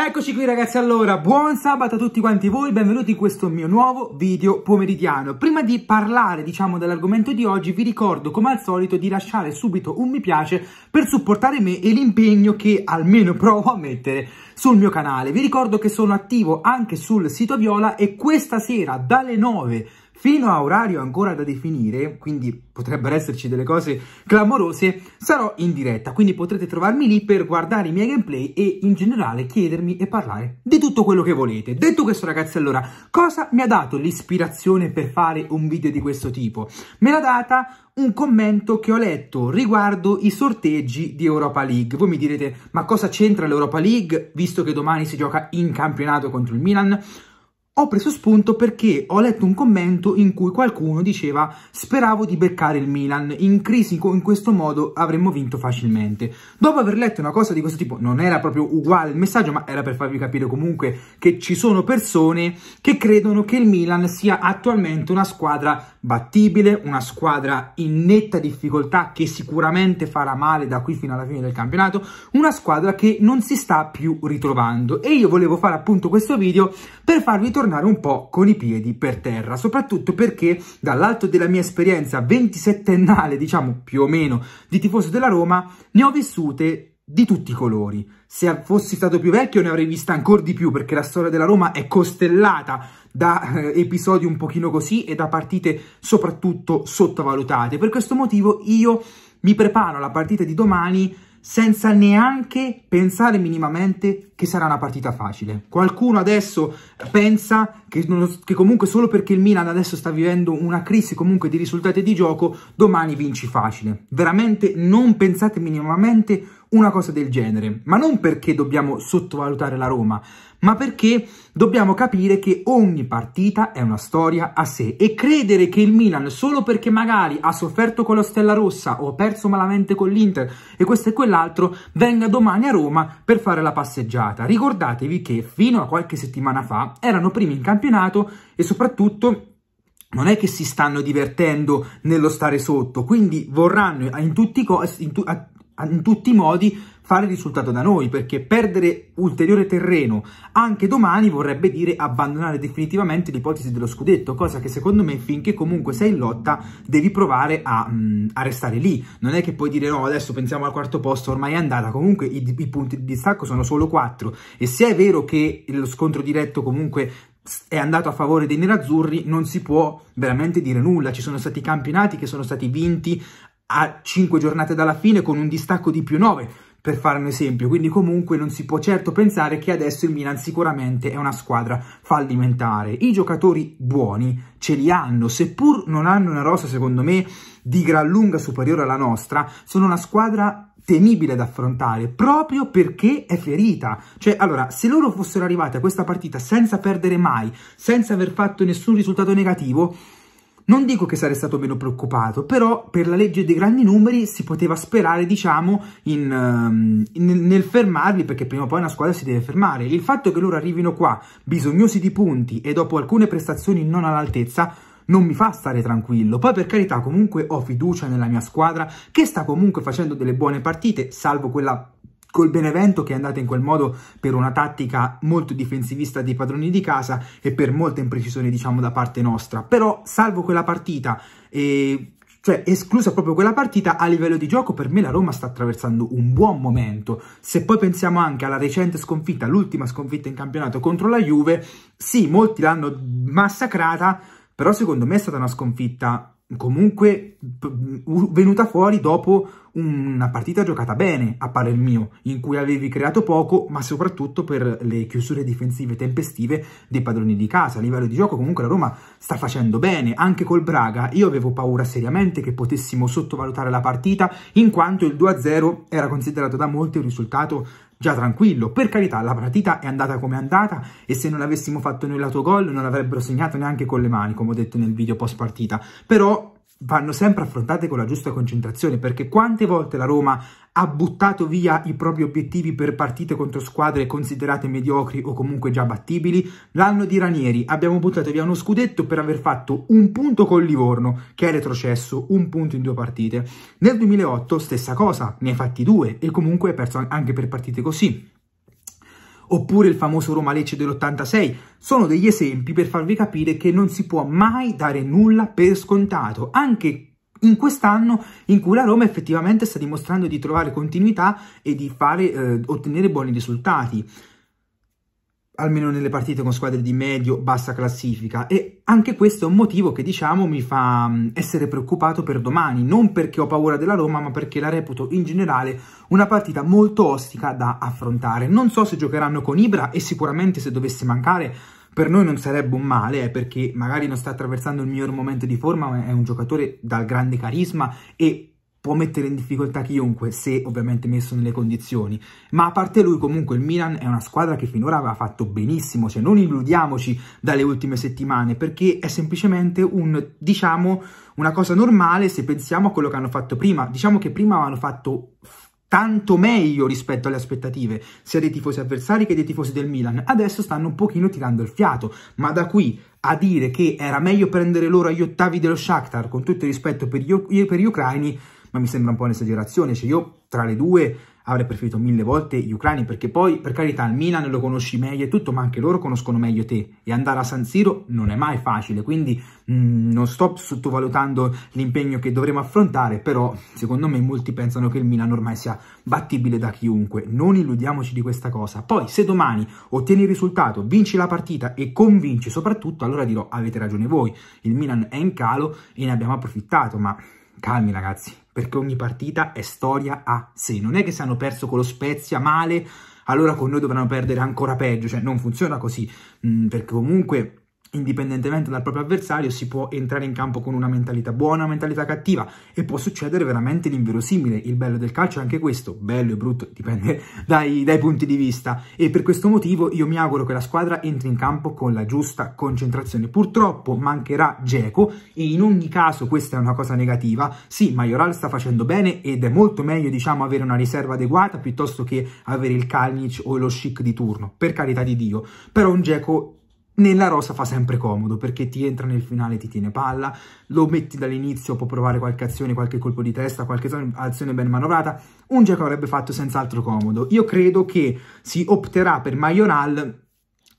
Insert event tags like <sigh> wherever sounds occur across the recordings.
Eccoci qui ragazzi, allora buon sabato a tutti quanti voi, benvenuti in questo mio nuovo video pomeridiano. Prima di parlare diciamo dell'argomento di oggi vi ricordo come al solito di lasciare subito un mi piace per supportare me e l'impegno che almeno provo a mettere sul mio canale. Vi ricordo che sono attivo anche sul sito Viola e questa sera dalle 9 fino a orario ancora da definire, quindi potrebbero esserci delle cose clamorose, sarò in diretta, quindi potrete trovarmi lì per guardare i miei gameplay e in generale chiedermi e parlare di tutto quello che volete. Detto questo ragazzi, allora, cosa mi ha dato l'ispirazione per fare un video di questo tipo? Me l'ha data un commento che ho letto riguardo i sorteggi di Europa League. Voi mi direte, ma cosa c'entra l'Europa League, visto che domani si gioca in campionato contro il Milan? ho preso spunto perché ho letto un commento in cui qualcuno diceva speravo di beccare il Milan, in crisi in questo modo avremmo vinto facilmente. Dopo aver letto una cosa di questo tipo, non era proprio uguale il messaggio, ma era per farvi capire comunque che ci sono persone che credono che il Milan sia attualmente una squadra battibile, una squadra in netta difficoltà che sicuramente farà male da qui fino alla fine del campionato, una squadra che non si sta più ritrovando. E io volevo fare appunto questo video per farvi tornare tornare un po' con i piedi per terra, soprattutto perché dall'alto della mia esperienza ventisettennale, diciamo più o meno, di tifoso della Roma, ne ho vissute di tutti i colori. Se fossi stato più vecchio ne avrei vista ancora di più perché la storia della Roma è costellata da eh, episodi un pochino così e da partite soprattutto sottovalutate. Per questo motivo io mi preparo alla partita di domani senza neanche pensare minimamente che sarà una partita facile. Qualcuno adesso pensa che, che, comunque solo perché il Milan adesso sta vivendo una crisi comunque di risultati di gioco, domani vinci facile. Veramente non pensate minimamente una cosa del genere, ma non perché dobbiamo sottovalutare la Roma, ma perché dobbiamo capire che ogni partita è una storia a sé e credere che il Milan, solo perché magari ha sofferto con la Stella Rossa o ha perso malamente con l'Inter e questo e quell'altro, venga domani a Roma per fare la passeggiata. Ricordatevi che fino a qualche settimana fa erano primi in campionato e soprattutto non è che si stanno divertendo nello stare sotto, quindi vorranno in tutti, i costi, in tu, a, in tutti i modi fare il risultato da noi, perché perdere ulteriore terreno anche domani vorrebbe dire abbandonare definitivamente l'ipotesi dello scudetto, cosa che secondo me finché comunque sei in lotta devi provare a, mh, mm, a restare lì. Non è che puoi dire no, adesso pensiamo al quarto posto, ormai è andata, comunque i, i punti di distacco sono solo quattro. e se è vero che lo scontro diretto comunque è andato a favore dei nerazzurri, non si può veramente dire nulla. Ci sono stati campionati che sono stati vinti a 5 giornate dalla fine con un distacco di più 9 per fare un esempio, quindi comunque non si può certo pensare che adesso il Milan sicuramente è una squadra fallimentare. I giocatori buoni ce li hanno, seppur non hanno una rosa secondo me di gran lunga superiore alla nostra, sono una squadra temibile da affrontare proprio perché è ferita. Cioè, allora, se loro fossero arrivati a questa partita senza perdere mai, senza aver fatto nessun risultato negativo, non dico che sarei stato meno preoccupato, però per la legge dei grandi numeri si poteva sperare, diciamo, in, in, ehm, nel fermarli, perché prima o poi una squadra si deve fermare. Il fatto che loro arrivino qua bisognosi di punti e dopo alcune prestazioni non all'altezza non mi fa stare tranquillo. Poi per carità comunque ho fiducia nella mia squadra che sta comunque facendo delle buone partite, salvo quella col Benevento che è andata in quel modo per una tattica molto difensivista dei padroni di casa e per molte imprecisioni diciamo da parte nostra però salvo quella partita e cioè esclusa proprio quella partita a livello di gioco per me la Roma sta attraversando un buon momento se poi pensiamo anche alla recente sconfitta l'ultima sconfitta in campionato contro la Juve sì molti l'hanno massacrata però secondo me è stata una sconfitta comunque venuta fuori dopo una partita giocata bene a parer mio, in cui avevi creato poco, ma soprattutto per le chiusure difensive tempestive dei padroni di casa. A livello di gioco comunque la Roma sta facendo bene, anche col Braga io avevo paura seriamente che potessimo sottovalutare la partita, in quanto il 2-0 era considerato da molti un risultato già tranquillo. Per carità, la partita è andata come è andata e se non avessimo fatto noi l'autogol non avrebbero segnato neanche con le mani, come ho detto nel video post partita. Però vanno sempre affrontate con la giusta concentrazione, perché quante volte la Roma ha buttato via i propri obiettivi per partite contro squadre considerate mediocri o comunque già battibili? L'anno di Ranieri abbiamo buttato via uno scudetto per aver fatto un punto con Livorno, che è retrocesso, un punto in due partite. Nel 2008 stessa cosa, ne hai fatti due e comunque hai perso anche per partite così oppure il famoso Roma Lecce dell'86, sono degli esempi per farvi capire che non si può mai dare nulla per scontato, anche in quest'anno in cui la Roma effettivamente sta dimostrando di trovare continuità e di fare, eh, ottenere buoni risultati almeno nelle partite con squadre di medio-bassa classifica e anche questo è un motivo che diciamo mi fa mm, essere preoccupato per domani, non perché ho paura della Roma ma perché la reputo in generale una partita molto ostica da affrontare. Non so se giocheranno con Ibra e sicuramente se dovesse mancare per noi non sarebbe un male, eh, perché magari non sta attraversando il miglior momento di forma, ma è un giocatore dal grande carisma e può mettere in difficoltà chiunque, se ovviamente messo nelle condizioni, ma a parte lui comunque il Milan è una squadra che finora aveva fatto benissimo, cioè non illudiamoci dalle ultime settimane, perché è semplicemente un, diciamo, una cosa normale se pensiamo a quello che hanno fatto prima, diciamo che prima avevano fatto tanto meglio rispetto alle aspettative, sia dei tifosi avversari che dei tifosi del Milan. Adesso stanno un pochino tirando il fiato, ma da qui a dire che era meglio prendere loro agli ottavi dello Shakhtar, con tutto il rispetto per gli, per gli ucraini, ma mi sembra un po' un'esagerazione, cioè io tra le due avrei preferito mille volte gli ucraini, perché poi, per carità, il Milan lo conosci meglio e tutto, ma anche loro conoscono meglio te, e andare a San Siro non è mai facile, quindi mh, mm, non sto sottovalutando l'impegno che dovremo affrontare, però secondo me molti pensano che il Milan ormai sia battibile da chiunque, non illudiamoci di questa cosa. Poi, se domani ottieni il risultato, vinci la partita e convinci soprattutto, allora dirò avete ragione voi, il Milan è in calo e ne abbiamo approfittato, ma calmi ragazzi, perché ogni partita è storia a sé. Non è che se hanno perso con lo Spezia male, allora con noi dovranno perdere ancora peggio, cioè non funziona così, mh, mm, perché comunque indipendentemente dal proprio avversario, si può entrare in campo con una mentalità buona, una mentalità cattiva e può succedere veramente l'inverosimile. Il bello del calcio è anche questo, bello e brutto, <laughs> dipende dai, dai, punti di vista. E per questo motivo io mi auguro che la squadra entri in campo con la giusta concentrazione. Purtroppo mancherà Geco e in ogni caso questa è una cosa negativa. Sì, Majoral sta facendo bene ed è molto meglio, diciamo, avere una riserva adeguata piuttosto che avere il Kalnic o lo Chic di turno, per carità di Dio. Però un Geco nella rosa fa sempre comodo perché ti entra nel finale, ti tiene palla, lo metti dall'inizio, può provare qualche azione, qualche colpo di testa, qualche azione ben manovrata. Un gioco avrebbe fatto senz'altro comodo. Io credo che si opterà per Majoral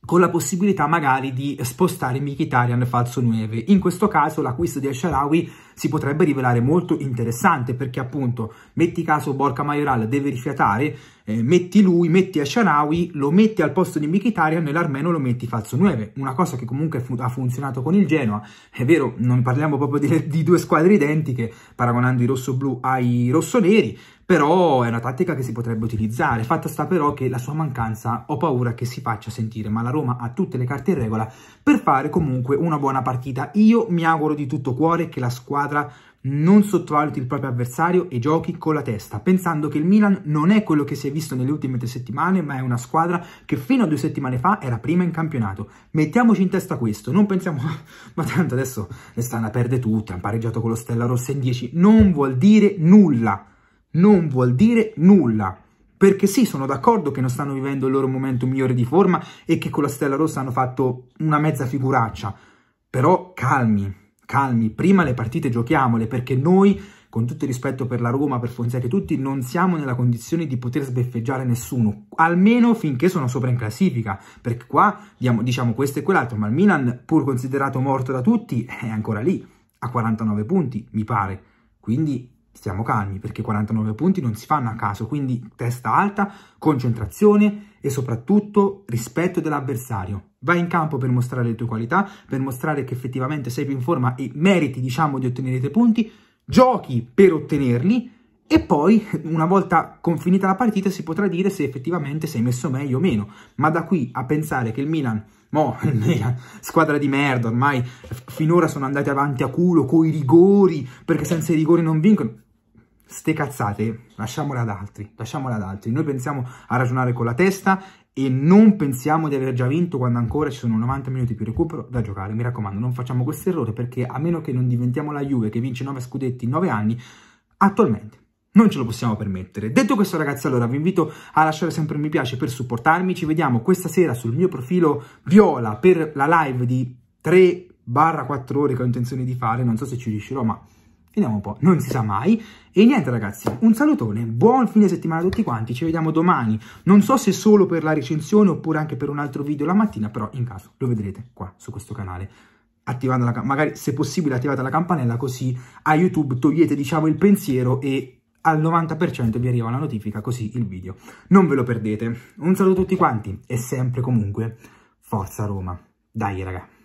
con la possibilità magari di spostare Mkhitaryan falso 9. In questo caso l'acquisto di Asharawi si potrebbe rivelare molto interessante perché appunto metti caso Borca Majoral deve rifiatare eh, metti lui, metti Ashanawi, lo metti al posto di Mkhitaryan, nell'armeno lo metti falso 9, una cosa che comunque fu ha funzionato con il Genoa, è vero, non parliamo proprio di, di due squadre identiche, paragonando i rosso-blu ai rosso-neri, però è una tattica che si potrebbe utilizzare, fatto sta però che la sua mancanza ho paura che si faccia sentire, ma la Roma ha tutte le carte in regola per fare comunque una buona partita, io mi auguro di tutto cuore che la squadra non sottovaluti il proprio avversario e giochi con la testa, pensando che il Milan non è quello che si è visto nelle ultime tre settimane, ma è una squadra che fino a due settimane fa era prima in campionato. Mettiamoci in testa questo, non pensiamo, <laughs> ma tanto adesso le perde tutto, ha pareggiato con lo Stella Rossa in 10, non vuol dire nulla, non vuol dire nulla. Perché sì, sono d'accordo che non stanno vivendo il loro momento migliore di forma e che con la Stella Rossa hanno fatto una mezza figuraccia, però calmi, calmi, prima le partite giochiamole perché noi, con tutto il rispetto per la Roma, per Fonseca e tutti, non siamo nella condizione di poter sbeffeggiare nessuno, almeno finché sono sopra in classifica, perché qua diciamo questo e quell'altro, ma il Milan, pur considerato morto da tutti, è ancora lì, a 49 punti, mi pare. Quindi stiamo calmi perché 49 punti non si fanno a caso, quindi testa alta, concentrazione e soprattutto rispetto dell'avversario. Vai in campo per mostrare le tue qualità, per mostrare che effettivamente sei più in forma e meriti, diciamo, di ottenere i tuoi punti, giochi per ottenerli e poi, una volta finita la partita, si potrà dire se effettivamente sei messo meglio o meno. Ma da qui a pensare che il Milan Mo, <laughs> squadra di merda, ormai finora sono andati avanti a culo con i rigori, perché senza i rigori non vincono. Ste cazzate, lasciamole ad altri, lasciamole ad altri. Noi pensiamo a ragionare con la testa e non pensiamo di aver già vinto quando ancora ci sono 90 minuti più recupero da giocare. Mi raccomando, non facciamo questo errore perché a meno che non diventiamo la Juve che vince 9 scudetti in 9 anni, attualmente non ce lo possiamo permettere. Detto questo ragazzi, allora vi invito a lasciare sempre un mi piace per supportarmi, ci vediamo questa sera sul mio profilo Viola per la live di 3 4 ore che ho intenzione di fare, non so se ci riuscirò, ma vediamo un po', non si sa mai. E niente ragazzi, un salutone, buon fine settimana a tutti quanti, ci vediamo domani, non so se solo per la recensione oppure anche per un altro video la mattina, però in caso lo vedrete qua su questo canale. Attivando la, magari se possibile attivate la campanella così a YouTube togliete diciamo il pensiero e al 90% vi arriva la notifica così il video non ve lo perdete. Un saluto a tutti quanti e sempre comunque Forza Roma. Dai raga!